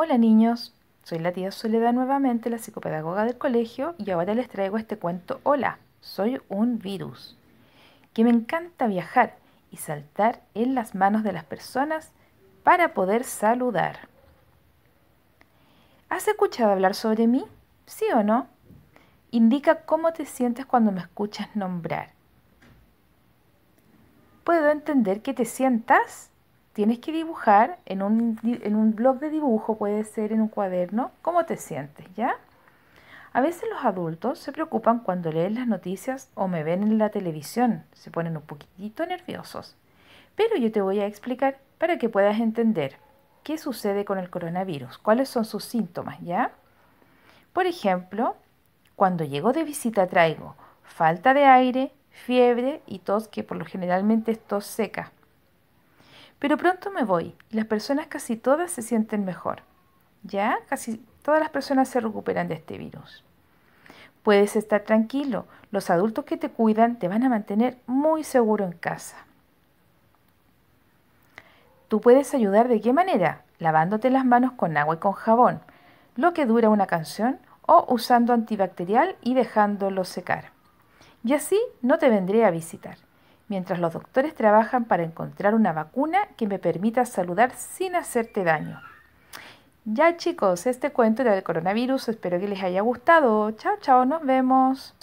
Hola niños, soy la tía Soledad nuevamente, la psicopedagoga del colegio, y ahora les traigo este cuento. Hola, soy un virus, que me encanta viajar y saltar en las manos de las personas para poder saludar. ¿Has escuchado hablar sobre mí? ¿Sí o no? Indica cómo te sientes cuando me escuchas nombrar. Puedo entender que te sientas tienes que dibujar en un, blog de dibujo, puede ser en un cuaderno, cómo te sientes, ¿ya? A veces los adultos se preocupan cuando leen las noticias o me ven en la televisión, se ponen un poquitito nerviosos. Pero yo te voy a explicar para que puedas entender qué sucede con el coronavirus, cuáles son sus síntomas, ¿ya? Por ejemplo, cuando llego de visita traigo falta de aire, fiebre y tos, que por lo generalmente es tos seca. Pero pronto me voy y las personas casi todas se sienten mejor. Ya casi todas las personas se recuperan de este virus. Puedes estar tranquilo, los adultos que te cuidan te van a mantener muy seguro en casa. Tú puedes ayudar de qué manera? Lavándote las manos con agua y con jabón, lo que dura una canción, o usando antibacterial y dejándolo secar. Y así no te vendré a visitar mientras los doctores trabajan para encontrar una vacuna que me permita saludar sin hacerte daño. Ya chicos, este cuento era del coronavirus, espero que les haya gustado. Chao, chao, nos vemos.